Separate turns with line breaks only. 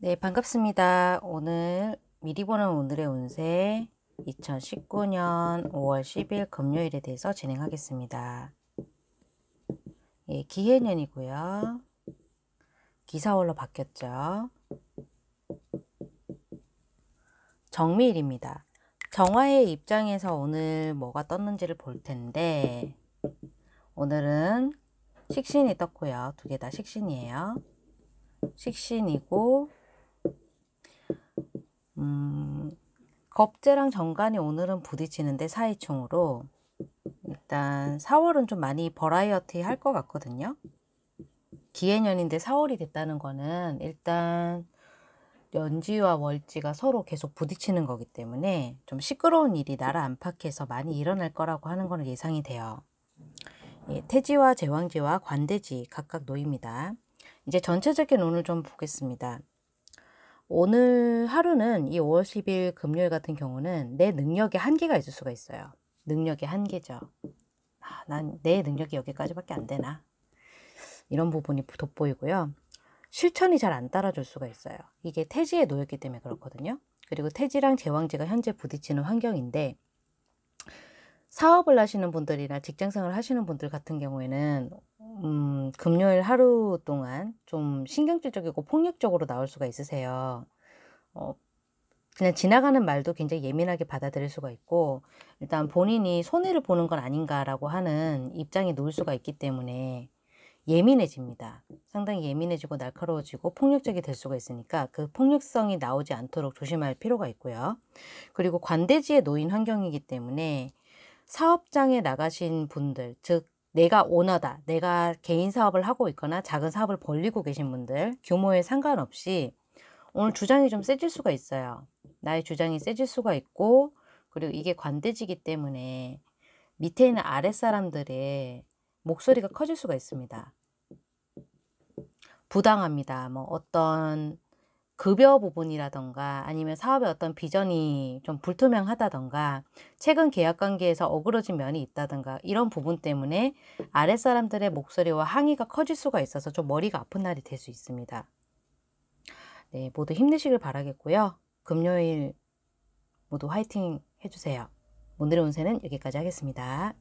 네, 반갑습니다. 오늘 미리 보는 오늘의 운세 2019년 5월 10일 금요일에 대해서 진행하겠습니다. 예, 기해년이고요. 기사월로 바뀌었죠. 정미일입니다. 정화의 입장에서 오늘 뭐가 떴는지를 볼 텐데 오늘은 식신이 떴고요. 두 개 다 식신이에요. 식신이고 음, 겁재랑 정관이 오늘은 부딪히는데 사이충으로 일단 4월은 좀 많이 버라이어티 할 것 같거든요. 기해년인데 4월이 됐다는 거는 일단 연지와 월지가 서로 계속 부딪히는 거기 때문에 좀 시끄러운 일이 나라 안팎에서 많이 일어날 거라고 하는 거는 예상이 돼요. 예, 태지와 제왕지와 관대지 각각 놓입니다. 이제 전체적인 운을 좀 보겠습니다. 오늘 하루는 이 5월 10일 금요일 같은 경우는 내능력에 한계가 있을 수가 있어요. 능력의 한계죠. 아, 난 내 능력이 여기까지밖에 안 되나. 이런 부분이 돋보이고요. 실천이 잘 안 따라줄 수가 있어요. 이게 태지에 놓였기 때문에 그렇거든요. 그리고 태지랑 제왕지가 현재 부딪히는 환경인데 사업을 하시는 분들이나 직장생활 을 하시는 분들 같은 경우에는 음, 금요일 하루 동안 좀 신경질적이고 폭력적으로 나올 수가 있으세요. 어, 그냥 지나가는 말도 굉장히 예민하게 받아들일 수가 있고, 일단 본인이 손해를 보는 건 아닌가라고 하는 입장에 놓을 수가 있기 때문에 예민해집니다. 상당히 예민해지고 날카로워지고 폭력적이 될 수가 있으니까 그 폭력성이 나오지 않도록 조심할 필요가 있고요. 그리고 관대지에 놓인 환경이기 때문에 사업장에 나가신 분들, 즉, 내가 오너다, 내가 개인 사업을 하고 있거나 작은 사업을 벌리고 계신 분들 규모에 상관없이 오늘 주장이 좀 세질 수가 있어요. 나의 주장이 세질 수가 있고 그리고 이게 관대지기 때문에 밑에 있는 아랫사람들의 목소리가 커질 수가 있습니다. 부당합니다. 뭐 어떤 급여 부분이라던가 아니면 사업의 어떤 비전이 좀 불투명하다던가 최근 계약 관계에서 어그러진 면이 있다던가 이런 부분 때문에 아랫사람들의 목소리와 항의가 커질 수가 있어서 좀 머리가 아픈 날이 될 수 있습니다. 네, 모두 힘내시길 바라겠고요. 금요일 모두 화이팅 해주세요. 오늘의 운세는 여기까지 하겠습니다.